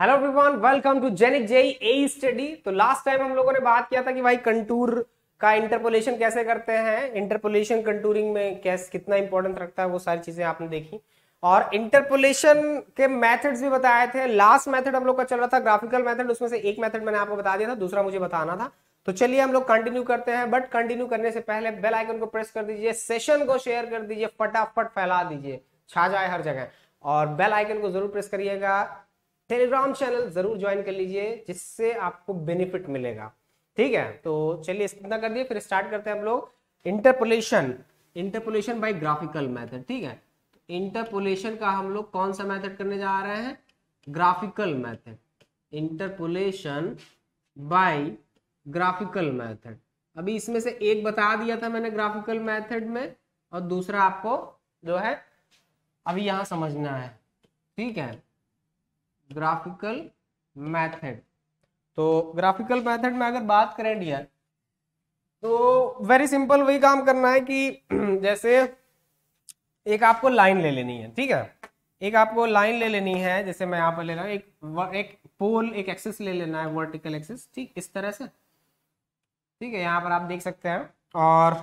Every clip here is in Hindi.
हेलो एवरीवन वेलकम टू जेनिक जेई ए स्टडी तो लास्ट टाइम हम लोगों ने बात किया था कि भाई कंटूर का इंटरपोलेशन कैसे करते हैं इंटरपोलेशन कंटूरिंग में कैसे कितना इंपॉर्टेंट रखता है वो सारी चीजें आपने देखी और इंटरपोलेशन के मेथड्स भी बताए थे लास्ट मेथड हम लोग का चल रहा था ग्राफिकल मेथड उसमें से एक मेथड मैंने आपको बता दिया था दूसरा मुझे बताना था तो चलिए हम लोग कंटिन्यू करते हैं बट कंटिन्यू करने से पहले बेल आइकन को प्रेस कर दीजिए सेशन को शेयर कर दीजिए फटाफट फैला दीजिए छा जाए हर जगह और बेल आइकन को जरूर प्रेस करिएगा टेलीग्राम चैनल जरूर ज्वाइन कर लीजिए जिससे आपको बेनिफिट मिलेगा ठीक है तो चलिए इतना कर दिए फिर स्टार्ट करते हैं हम लोग interpolation interpolation by graphical method ठीक है तो इंटरपोलेशन का हम लोग कौन सा मेथड करने जा रहे हैं graphical method interpolation by graphical method अभी इसमें से एक बता दिया था मैंने ग्राफिकल मेथड में और दूसरा आपको जो है अभी यहां समझना है ठीक है ग्राफिकल मैथड तो ग्राफिकल मैथड में अगर बात करें डियर तो वेरी सिंपल वही काम करना है कि जैसे एक आपको लाइन ले लेनी है ठीक है एक आपको लाइन ले लेनी है जैसे मैं यहाँ पर ले रहा हूँ एक एक पोल एक एक्सिस ले लेना है वर्टिकल एक्सिस ठीक इस तरह से ठीक है यहाँ पर आप देख सकते हैं और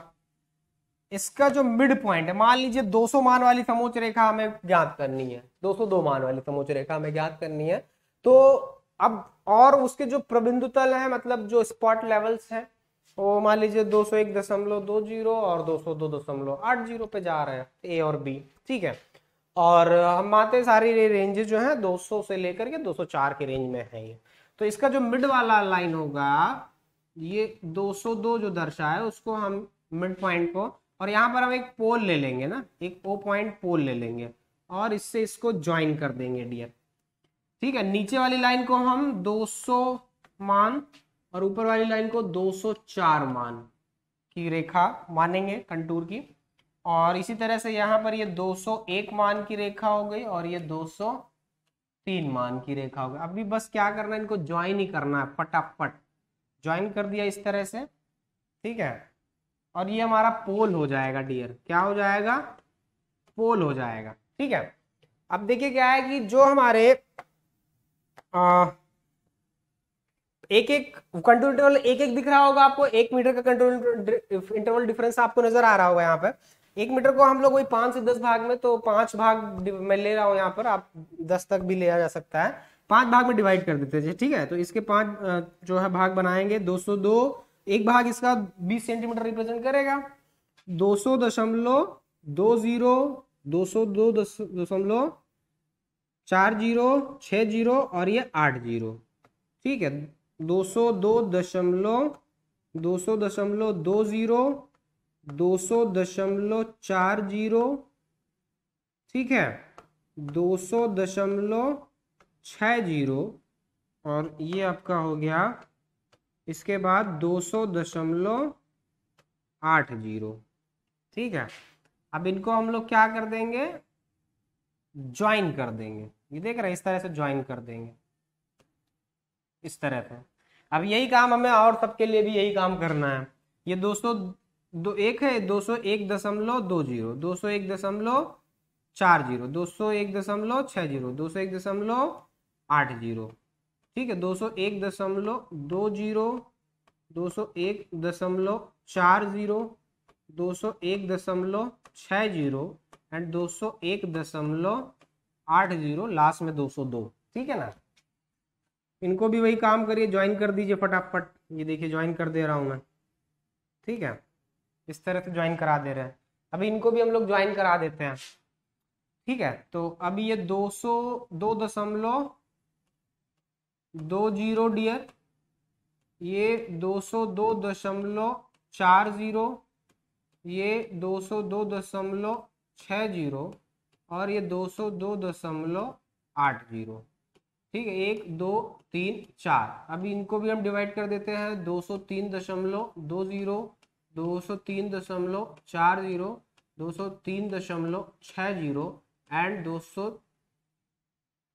इसका जो मिड पॉइंट है मान लीजिए 200 मान वाली समोच रेखा हमें ज्ञात करनी है 202 मान वाली समोच रेखा हमें ज्ञात करनी है तो अब और उसके जो प्रबिंदु तल है मतलब जो स्पॉट लेवल्स हैं वो मान लीजिए दो सौ एक दो जीरो और दो दो आठ जीरो पे जा रहे हैं ए और बी ठीक है और हम मानते सारी रेंजे रेंजेज जो है 200 से लेकर के 204 के रेंज में है ये तो इसका जो मिड वाला लाइन होगा ये 202 जो दर्शा है उसको हम मिड पॉइंट को और यहाँ पर हम एक पोल ले लेंगे ना एक ओ पॉइंट पोल ले लेंगे और इससे इसको ज्वाइन कर देंगे डियर ठीक है नीचे वाली लाइन को हम 200 मान और ऊपर वाली लाइन को 204 मान की रेखा मानेंगे कंटूर की और इसी तरह से यहाँ पर ये 201 मान की रेखा हो गई और ये 203 मान की रेखा हो गई अभी बस क्या करना है इनको ज्वाइन ही करना है फटाफट ज्वाइन कर दिया इस तरह से ठीक है और ये हमारा पोल हो जाएगा डियर क्या हो जाएगा पोल हो जाएगा ठीक है अब देखिए क्या है कि जो हमारे आ, एक एक कंट्रोल इंटरवल एक एक दिख रहा होगा आपको एक मीटर का कंट्रोल इंटरवल डिफरेंस आपको नजर आ रहा होगा यहाँ पर एक मीटर को हम लोग वही पांच से दस भाग में तो पांच भाग मैं ले रहा हूँ यहाँ पर आप दस तक भी लिया जा सकता है पांच भाग में डिवाइड कर देते थे ठीक है तो इसके पांच जो है भाग बनाएंगे दो दो एक भाग इसका 20 सेंटीमीटर रिप्रेजेंट करेगा दो सौ दशमलव दो जीरो दो सौ दो दशमलव चार जीरो छः जीरो और ये आठ जीरो ठीक है दो सौ दो दशमलव दो सौ दशमलव दो जीरो दो सौ दशमलव चार जीरो ठीक है दो सौ दशमलव छः जीरो और ये आपका हो गया इसके बाद दो सौ दशमलव आठ जीरो ठीक है अब इनको हम लोग क्या कर देंगे ज्वाइन कर देंगे ये देख रहे हैं इस तरह से ज्वाइन कर देंगे इस तरह से अब यही काम हमें और सबके लिए भी यही काम करना है ये दो सौ दो एक है दो सौ एक दशमलव दो जीरो दो सौ एक दशमलव चार जीरो दो सौ एक दशमलव छः जीरो दो सौ एक दशमलव आठ जीरो ठीक है दो सौ एक दशमलव दो जीरो दो सौ एक दशमलव चार जीरो दो सौ एक दशमलव छः जीरो एंड दो सौ एक दशमलव आठ जीरो लास्ट में दो सौ दो ठीक है ना इनको भी वही काम करिए ज्वाइन कर दीजिए फटाफट ये देखिए ज्वाइन कर दे रहा हूँ मैं ठीक है इस तरह से ज्वाइन करा दे रहे हैं अभी इनको भी हम लोग ज्वाइन करा देते हैं ठीक है तो अभी ये दो सौ दो दशमलव दो जीरो डियर ये दो सौ दो दशमलव चार जीरो ये दो सौ दो दशमलव छः जीरो और ये दो सौ दो दशमलव आठ जीरो ठीक है एक दो तीन चार अब इनको भी हम डिवाइड कर देते हैं दो सौ तीन दशमलव दो जीरो दो सौ तीन दशमलव चार जीरो दो सौ तीन दशमलव छः जीरो एंड दो सौ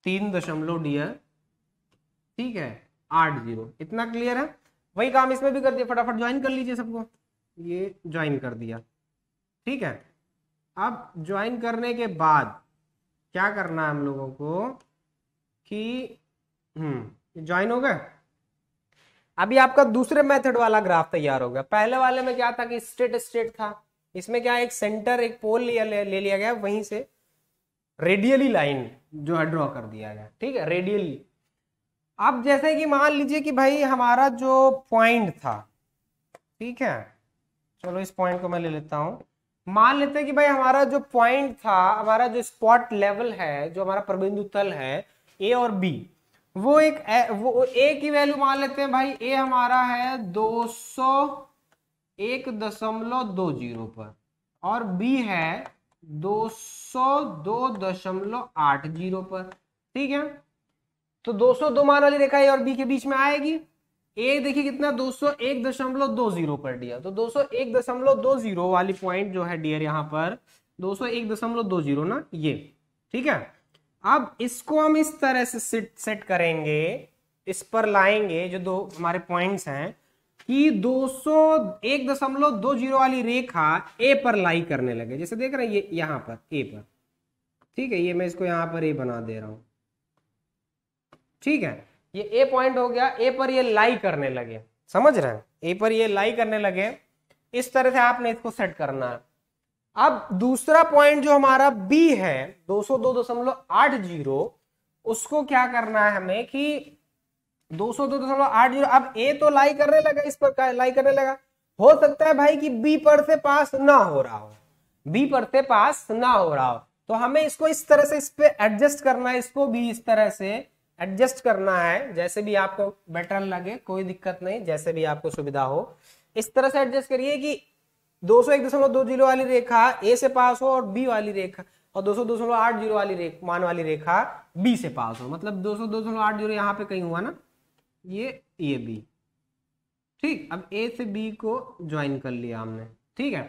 तीन दशमलव डियर ठीक है आठ जीरो इतना क्लियर है वही काम इसमें भी कर दिया फटाफट ज्वाइन कर लीजिए सबको ये ज्वाइन कर दिया ठीक है अब ज्वाइन करने के बाद क्या करना है हम लोगों को कि हम्म ज्वाइन हो गए अभी आपका दूसरे मेथड वाला ग्राफ तैयार हो गया पहले वाले में क्या था कि स्टेट स्टेट था इसमें क्या एक सेंटर एक पोल लिया ले, ले लिया गया वहीं से रेडियली लाइन जो है ड्रॉ कर दिया गया ठीक है रेडियली अब जैसे कि मान लीजिए कि भाई हमारा जो पॉइंट था ठीक है चलो इस पॉइंट को मैं ले लेता हूं मान लेते हैं कि भाई हमारा जो पॉइंट था हमारा जो स्पॉट लेवल है जो हमारा प्रबिंदु तल है ए और बी वो एक ए, वो ए की वैल्यू मान लेते हैं भाई ए हमारा है दो सौ एक दशमलव दो जीरो पर और बी है दो सौ दो दशमलव आठ जीरो पर ठीक है तो सौ दो मान वाली रेखा ए और बी के बीच में आएगी ए देखिए कितना 201.20 पर दिया तो 201.20 वाली पॉइंट जो है डियर यहाँ पर 201.20 ना ये ठीक है अब इसको हम इस तरह से सेट सेट करेंगे इस पर लाएंगे जो दो हमारे पॉइंट्स हैं कि 201.20 वाली रेखा ए पर लाई करने लगे जैसे देख रहे हैं ये यहाँ पर ए पर ठीक है ये मैं इसको यहाँ पर ए बना दे रहा हूँ ठीक है ये ए पॉइंट हो गया ए पर ये लाई करने लगे समझ रहे हैं ए पर ये लाई करने लगे इस तरह से आपने इसको सेट करना है अब दूसरा पॉइंट जो हमारा बी है दो दो उसको क्या करना है हमें कि दो अब ए तो लाई करने लगा इस पर लाई करने लगा हो सकता है भाई कि बी पर से पास ना हो रहा हो बी पर से पास ना हो रहा हो तो हमें इसको इस तरह से इस पर एडजस्ट करना है इसको भी इस तरह से एडजस्ट करना है जैसे भी आपको बेटर लगे कोई दिक्कत नहीं जैसे भी आपको सुविधा हो इस तरह से एडजस्ट करिए कि दो सौ एक दशमलव दो जीरो वाली रेखा ए से पास हो और बी वाली रेखा और दो सौ दो दशमलव आठ जीरो वाली रेख मान वाली रेखा बी से पास हो मतलब दो सौ दो दशमलव आठ जीरो यहाँ पे कहीं हुआ ना ये ये बी ठीक अब ए से बी को ज्वाइन कर लिया हमने ठीक है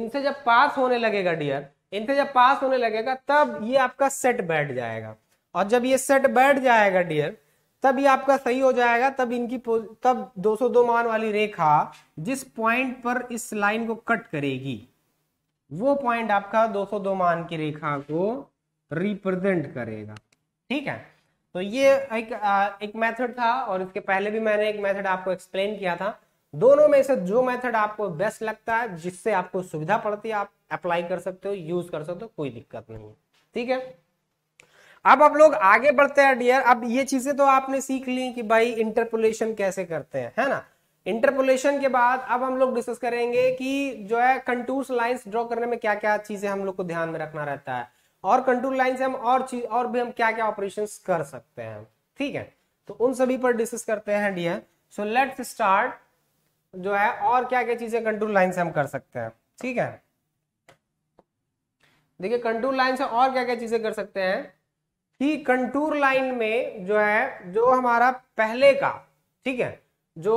इनसे जब पास होने लगेगा डियर इनसे जब पास होने लगेगा तब ये आपका सेट बैठ जाएगा और जब ये सेट बैठ जाएगा डियर तब ये आपका सही हो जाएगा तब इनकी तब 202 मान वाली रेखा जिस पॉइंट पर इस लाइन को कट करेगी वो पॉइंट आपका 202 मान की रेखा को रिप्रेजेंट करेगा ठीक है तो ये एक आ, एक मेथड था और इसके पहले भी मैंने एक मेथड आपको एक्सप्लेन किया था दोनों में से जो मेथड आपको बेस्ट लगता है जिससे आपको सुविधा पड़ती है आप अप्लाई कर सकते हो यूज कर सकते हो कोई दिक्कत नहीं है ठीक है अब आप लोग आगे बढ़ते हैं डियर अब ये चीजें तो आपने सीख ली कि भाई इंटरपोलेशन कैसे करते हैं है ना इंटरपोलेशन के बाद अब हम लोग डिस्कस करेंगे कि जो है कंटूर्स लाइंस ड्रॉ करने में क्या क्या चीजें हम लोग को ध्यान में रखना रहता है और कंटूर लाइन से हम और चीज और भी हम क्या क्या ऑपरेशन कर सकते हैं ठीक है तो उन सभी पर डिस्कस करते हैं डियर सो लेट्स स्टार्ट जो है और क्या क्या चीजें कंट्रोल लाइन से हम कर सकते हैं ठीक है देखिए कंट्रोल लाइन से और क्या क्या चीजें कर सकते हैं कि कंटूर लाइन में जो है जो हमारा पहले का ठीक है जो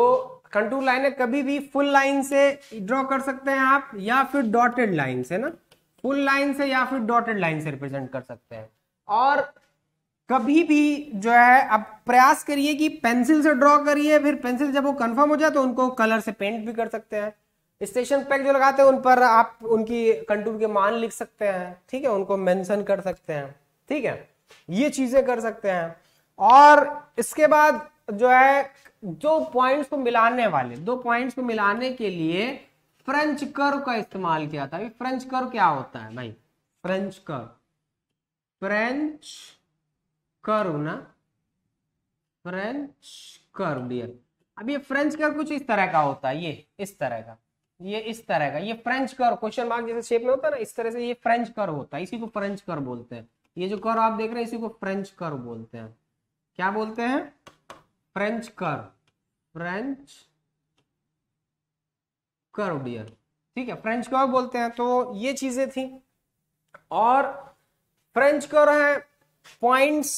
कंटूर लाइन है कभी भी फुल लाइन से ड्रॉ कर सकते हैं आप या फिर डॉटेड लाइन से ना फुल लाइन से या फिर डॉटेड लाइन से रिप्रेजेंट कर सकते हैं और कभी भी जो है आप प्रयास करिए कि पेंसिल से ड्रॉ करिए फिर पेंसिल जब वो कंफर्म हो जाए तो उनको कलर से पेंट भी कर सकते हैं स्टेशन पैक जो लगाते हैं उन पर आप उनकी कंटूर के मान लिख सकते हैं ठीक है उनको मेंशन कर सकते हैं ठीक है ये चीजें कर सकते हैं और इसके बाद जो है दो पॉइंट्स को मिलाने वाले दो पॉइंट्स को मिलाने के लिए फ्रेंच कर्व का इस्तेमाल किया था फ्रेंच कर्व क्या होता है भाई फ्रेंच कर्व फ्रेंच कर्व ना फ्रेंच कर्व डियर अब ये फ्रेंच कर्व कुछ इस तरह का होता है ये इस तरह का ये इस तरह का ये फ्रेंच कर्व क्वेश्चन मार्क जैसे शेप में होता है ना इस तरह से ये फ्रेंच कर्व होता है इसी को फ्रेंच कर्व बोलते हैं ये जो कर आप देख रहे हैं इसी को फ्रेंच कर बोलते हैं क्या बोलते हैं फ्रेंच कर फ्रेंच कर डियर ठीक है फ्रेंच कर बोलते हैं तो ये चीजें थी और फ्रेंच कर है पॉइंट्स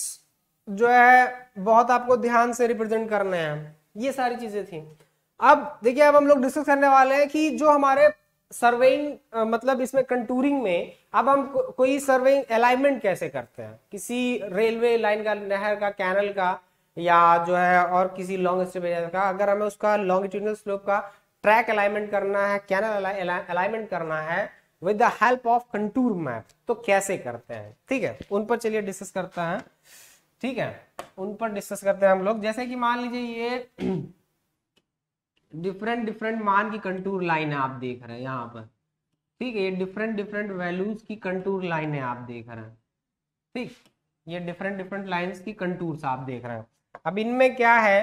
जो है बहुत आपको ध्यान से रिप्रेजेंट करने हैं ये सारी चीजें थी अब देखिए अब हम लोग डिस्कस करने वाले हैं कि जो हमारे सर्वेइंग मतलब इसमें कंटूरिंग में अब हम को, कोई सर्वेइंग अलाइनमेंट कैसे करते हैं किसी रेलवे लाइन का नहर का कैनल का या जो है और किसी लॉन्ग स्टेप का अगर हमें उसका लॉन्गिट्यूडनल स्लोप का ट्रैक अलाइनमेंट करना है कैनल अलाइनमेंट करना है with the help of contour map तो कैसे करते हैं ठीक है उन पर चलिए डिस्कस करते हैं ठीक है उन पर डिस्कस करते हैं हम लोग जैसे कि मान लीजिए ये डिफरेंट डिफरेंट मान की कंटूर लाइन है आप देख रहे हैं यहाँ पर ठीक है ये डिफरेंट डिफरेंट वैल्यूज की कंटूर लाइन है आप देख रहे हैं ठीक ये डिफरेंट डिफरेंट लाइंस की कंटूर्स आप देख रहे हैं अब इनमें क्या है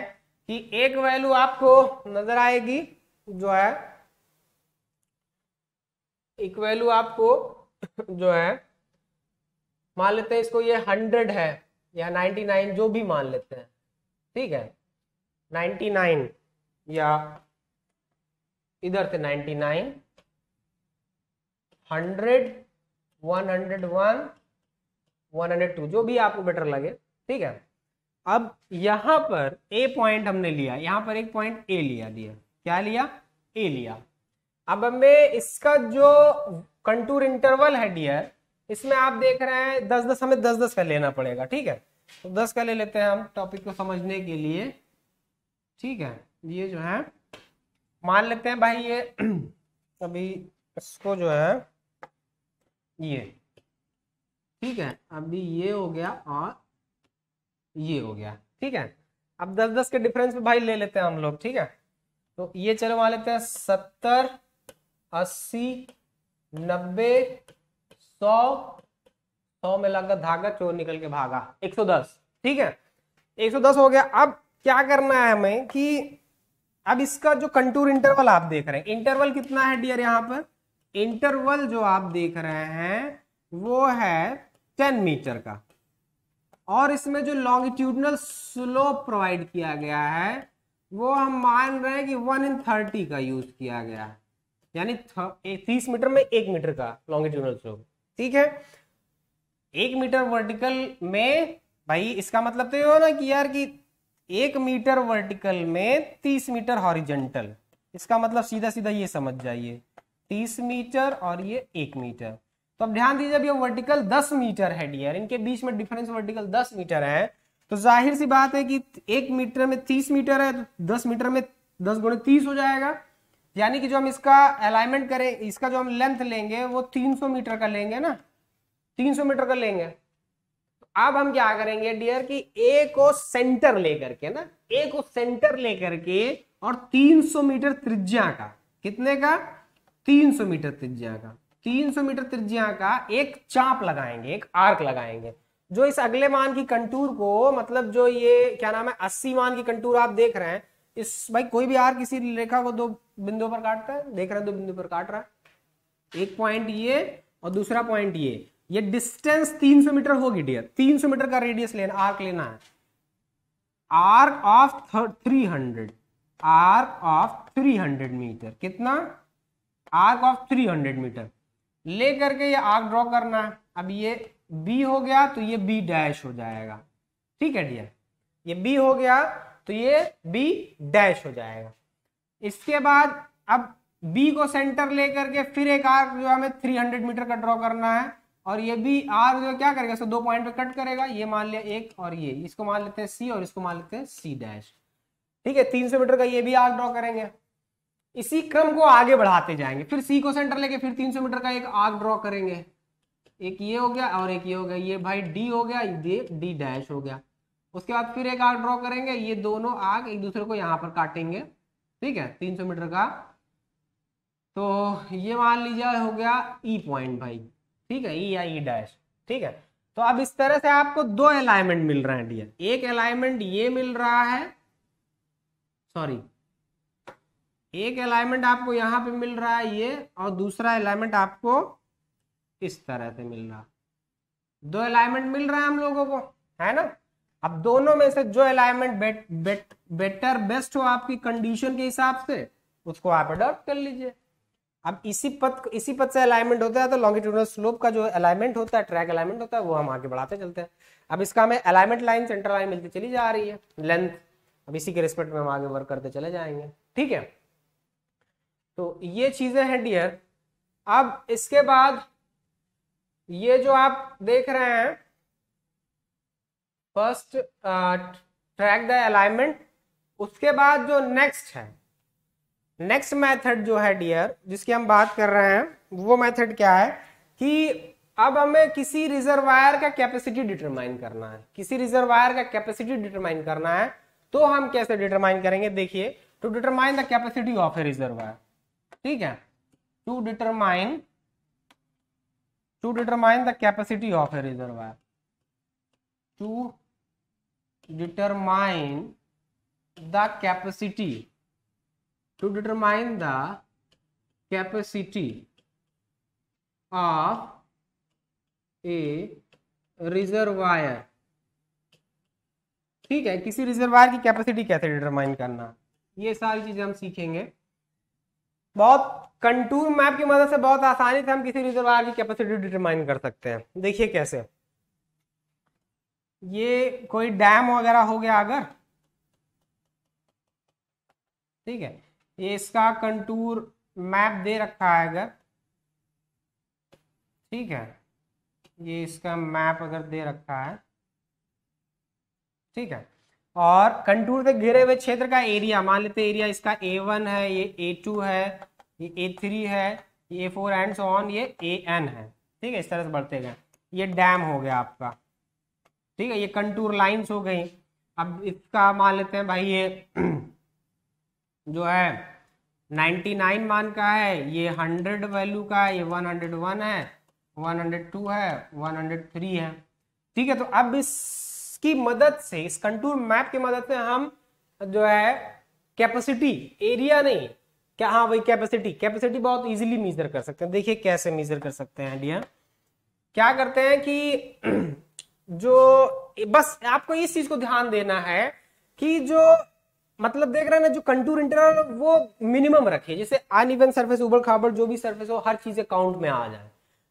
कि एक वैल्यू आपको नजर आएगी जो है एक वैल्यू आपको जो है मान लेते हैं इसको ये हंड्रेड है या नाइन्टी नाइन जो भी मान लेते हैं ठीक है नाइन्टी नाइन या इधर से वन वन हंड्रेड टू जो भी आपको बेटर लगे ठीक है अब यहां पर ए पॉइंट हमने लिया यहां पर एक पॉइंट ए लिया दिया क्या लिया ए लिया अब हमें इसका जो कंटूर इंटरवल है डियर इसमें आप देख रहे हैं दस दस हमें दस दस का लेना पड़ेगा ठीक है तो दस का ले लेते हैं हम टॉपिक को समझने के लिए ठीक है ये जो है मान लेते हैं भाई ये अभी इसको जो है ये ठीक है अभी ये हो गया और ये हो गया ठीक है अब दस दस के डिफरेंस में भाई ले लेते हैं हम लोग ठीक है तो ये चलो मान लेते हैं सत्तर अस्सी नब्बे सौ सौ में लगा धागा चोर निकल के भागा एक सौ दस ठीक है एक सौ दस हो गया अब क्या करना है हमें कि अब इसका जो कंटूर इंटरवल आप देख रहे हैं इंटरवल कितना है डियर यहां पर इंटरवल जो आप देख रहे हैं वो है टेन मीटर का और इसमें जो लॉन्गिट्यूडनल स्लोप प्रोवाइड किया गया है वो हम मान रहे हैं कि वन इन थर्टी का यूज किया गया है यानी तीस मीटर में एक मीटर का लॉन्गिट्यूडनल स्लोप ठीक है एक मीटर वर्टिकल में भाई इसका मतलब तो ये हो ना कि यार कि एक मीटर वर्टिकल में तीस मीटर हॉरिजेंटल इसका मतलब सीधा सीधा ये समझ जाइए तीस मीटर और ये एक मीटर तो अब ध्यान दीजिए अब ये वर्टिकल दस मीटर है डियर इनके बीच में डिफरेंस वर्टिकल दस मीटर है तो जाहिर सी बात है कि एक मीटर में तीस मीटर है तो दस मीटर में दस गुणे तीस हो जाएगा यानी कि जो हम इसका अलाइनमेंट करें इसका जो हम लेंथ लेंगे वो तीन सौ मीटर का लेंगे ना तीन सौ मीटर का लेंगे अब हम क्या करेंगे डियर कि ए को सेंटर लेकर के ना ए को सेंटर लेकर के और 300 मीटर त्रिज्या का कितने का 300 मीटर त्रिज्या का 300 मीटर त्रिज्या का एक चाप लगाएंगे एक आर्क लगाएंगे जो इस अगले मान की कंटूर को मतलब जो ये क्या नाम है अस्सी मान की कंटूर आप देख रहे हैं इस भाई कोई भी आर किसी रेखा को दो बिंदुओं पर काटता है देख रहे हैं दो बिंदु पर काट रहा है एक पॉइंट ये और दूसरा पॉइंट ये ये डिस्टेंस 300 मीटर होगी डियर 300 मीटर का रेडियस लेना आर्क लेना है arc of 300 arc of 300 metre कितना आर्क ऑफ 300 मीटर ले करके ये आर्क ड्रॉ करना है अब ये बी हो गया तो ये बी डैश हो जाएगा ठीक है डियर ये बी हो गया तो ये बी डैश हो जाएगा इसके बाद अब बी को सेंटर लेकर के फिर एक आर्क जो हमें 300 मीटर का ड्रॉ करना है और ये भी आर जो क्या करेगा इसको दो पॉइंट पे कट करेगा ये मान लिया एक और ये इसको मान लेते हैं सी और इसको मान लेते हैं सी डैश ठीक है तीन सौ मीटर का ये भी आर ड्रॉ करेंगे इसी क्रम को आगे बढ़ाते जाएंगे फिर सी को सेंटर लेके फिर तीन सौ मीटर का एक आर ड्रॉ करेंगे एक ये हो गया और एक ये हो गया ये भाई डी हो गया ये डी डैश हो गया उसके बाद फिर एक आग ड्रॉ करेंगे ये दोनों आग एक दूसरे को यहाँ पर काटेंगे ठीक है तीन सौ मीटर का तो ये मान लीजिए हो गया ई e पॉइंट भाई ठीक है ई e या ई e डैश ठीक है तो अब इस तरह से आपको दो अलाइनमेंट मिल रहा है डियर एक अलाइनमेंट ये मिल रहा है सॉरी एक अलाइनमेंट आपको यहां पे मिल रहा है ये और दूसरा अलाइनमेंट आपको इस तरह से मिल रहा दो अलाइनमेंट मिल रहा है हम लोगों को है ना अब दोनों में से जो अलाइनमेंट बेट, बेट, बेटर बेस्ट हो आपकी कंडीशन के हिसाब से उसको आप अडॉप्ट कर लीजिए अब इसी पथ इसी पथ से अलाइनमेंट होता है तो लॉन्गिट्यूडनल स्लोप का जो अलाइनमेंट होता है ट्रैक अलाइनमेंट होता है वो हम आगे बढ़ाते चलते हैं अब इसका हमें अलाइनमेंट लाइन सेंटर लाइन मिलती चली जा रही है लेंथ अब इसी के रिस्पेक्ट में हम आगे वर्क करते चले जाएंगे ठीक है तो ये चीजें हैं डियर अब इसके बाद ये जो आप देख रहे हैं फर्स्ट ट्रैक द अलाइनमेंट उसके बाद जो नेक्स्ट है नेक्स्ट मेथड जो है डियर जिसकी हम बात कर रहे हैं वो मेथड क्या है कि अब हमें किसी रिजर्वायर का कैपेसिटी डिटरमाइन करना है किसी रिजर्वायर का कैपेसिटी डिटरमाइन करना है तो हम कैसे डिटरमाइन करेंगे देखिए to determine the capacity of a reservoir ठीक है to determine to determine the capacity of a reservoir to determine the capacity to determine the capacity of a reservoir ठीक है किसी रिजर्वायर की कैपेसिटी कैसे डिटरमाइन करना ये सारी चीजें हम सीखेंगे बहुत कंटूर मैप की मदद से बहुत आसानी से हम किसी रिजर्वायर की कैपेसिटी डिटरमाइन कर सकते हैं देखिए कैसे ये कोई डैम वगैरह हो गया अगर ठीक है ये इसका कंटूर मैप दे रखा है अगर ठीक है ये इसका मैप अगर दे रखा है ठीक है और कंटूर से घिरे हुए क्षेत्र का एरिया मान लेते एरिया इसका ए वन है ये ए टू है ये ए थ्री है ये A four and so on ये ए एन है ठीक है इस तरह से बढ़ते गए ये डैम हो गया आपका ठीक है ये कंटूर लाइंस हो गई अब इसका मान लेते हैं भाई ये जो है 99 मान का है ये 100 वैल्यू का है ये 101 है 102 है 103 है ठीक है तो अब इसकी मदद से इस कंटूर मैप की मदद से हम जो है कैपेसिटी एरिया नहीं क्या हाँ वही कैपेसिटी कैपेसिटी बहुत इजीली मेजर कर सकते हैं देखिए कैसे मेजर कर सकते हैं डिया क्या करते हैं कि जो बस आपको इस चीज को ध्यान देना है कि जो मतलब देख रहे हैं ना जो कंटूर इंटरवल वो मिनिमम रखिए जैसे इवन सर्फेस उबड़ खाबड़ जो भी सर्फेस हो हर चीज काउंट में आ जाए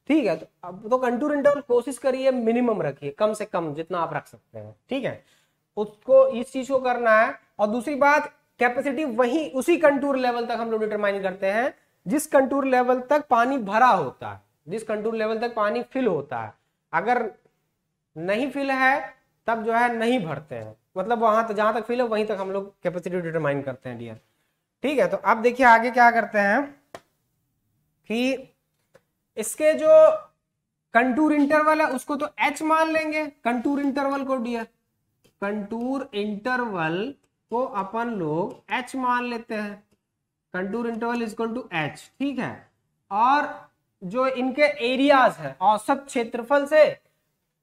ठीक है तो अब तो कंटूर इंटरवल कोशिश करिए मिनिमम रखिए कम से कम जितना आप रख सकते हैं ठीक है उसको इस चीज को करना है और दूसरी बात कैपेसिटी वही उसी कंटूर लेवल तक हम लोग डिटरमाइन करते हैं जिस कंटूर लेवल तक पानी भरा होता है जिस कंटूर लेवल तक पानी फिल होता है अगर नहीं फिल है तब जो है नहीं भरते हैं मतलब वहां तो जहां तक फील हो वहीं तक हम लोग कैपेसिटी डिटरमाइन करते हैं डियर ठीक है तो अब देखिए आगे क्या करते हैं कि इसके जो कंटूर इंटरवल है उसको तो एच मान लेंगे कंटूर इंटरवल को डियर कंटूर इंटरवल को अपन लोग एच मान लेते हैं contour interval is two H ठीक है और जो इनके एरियाज है औसत क्षेत्रफल से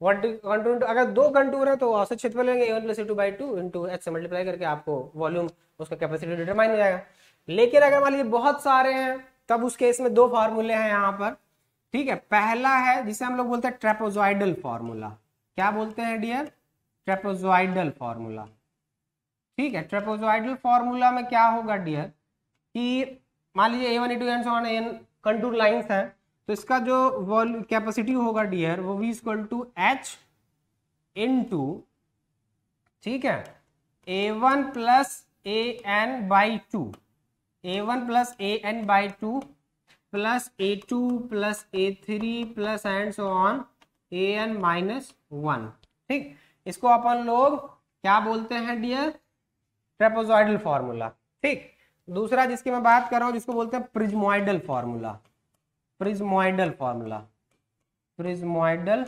कंटूर अगर दो कंटूर है तो औसत क्षेत्रफल लेंगे A one plus two by two into H से मल्टीप्लाई करके आपको वॉल्यूम उसका कैपेसिटी डिटरमाइन हो जाएगा लेकिन अगर मान लीजिए बहुत सारे हैं तब उसके इसमें दो फार्मूले हैं यहाँ पर ठीक है पहला है जिसे हम लोग बोलते हैं ट्रेपोजॉइडल फार्मूला क्या बोलते हैं डियर ट्रेपोजॉइडल फार्मूला ठीक है ट्रेपोजॉइडल फार्मूला में क्या होगा डियर कि मान लीजिए A one A two N so N contour lines हैं तो इसका जो वॉल कैपेसिटी होगा डियर वो भी equal to H into ठीक है A one plus A N by two A one plus A N by two plus A two plus A three plus and so on A N minus one ठीक इसको अपन लोग क्या बोलते हैं डियर ट्रेपोजॉइडल फॉर्मूला ठीक दूसरा जिसकी मैं बात कर रहा हूं जिसको बोलते हैं prismoidal formula prismoidal formula prismoidal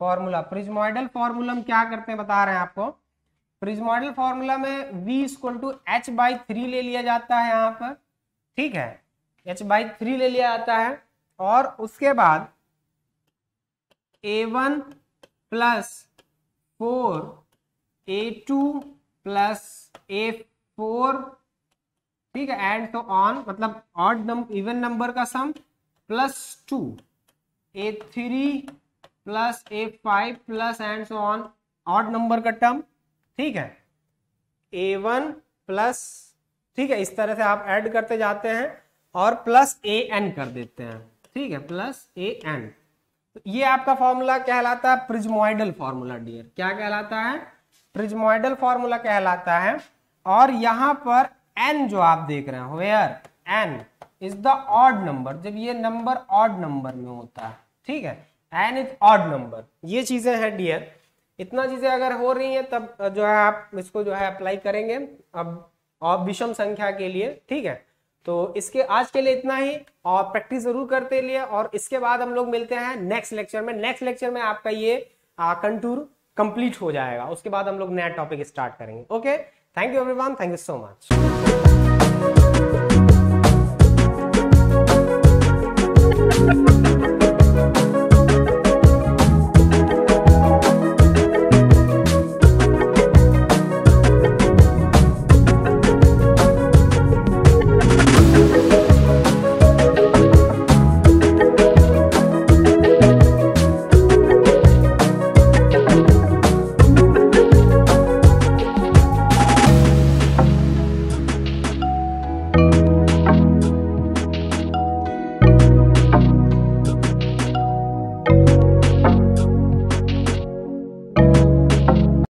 formula prismoidal formula में क्या करते हैं बता रहे हैं आपको प्रिज्मोइडल फॉर्मूला में v equal to H by three ले लिया जाता है यहाँ पर ठीक है एच बाई थ्री ले लिया जाता है और उसके बाद a1 one plus four A two plus A four ठीक है एंड तो ऑन मतलब ऑड इवन नंबर का sum plus two A three plus A five plus and so on odd number का टर्म ठीक है ए वन प्लस ठीक है इस तरह से आप ऐड करते जाते हैं और प्लस ए एन कर देते हैं ठीक है प्लस ए एन तो ये आपका फॉर्मूला कहलाता है प्रिज्मोइडल फॉर्मूला डियर क्या कहलाता है प्रिज्मोइडल फॉर्मूला कहलाता है और यहां पर एन जो आप देख रहे हैं where N is the odd number जब ये नंबर ऑड नंबर में होता है ठीक है एन इज ऑड नंबर ये चीजें हैं डियर इतना चीजें अगर हो रही हैं तब जो है आप इसको जो है अप्लाई करेंगे अब और विषम संख्या के लिए ठीक है तो इसके आज के लिए इतना ही और प्रैक्टिस जरूर करते लिए और इसके बाद हम लोग मिलते हैं नेक्स्ट लेक्चर में नेक्स्ट लेक्चर में आपका ये कंटूर कंप्लीट हो जाएगा उसके बाद हम लोग नया टॉपिक स्टार्ट करेंगे okay thank you everyone thank you so much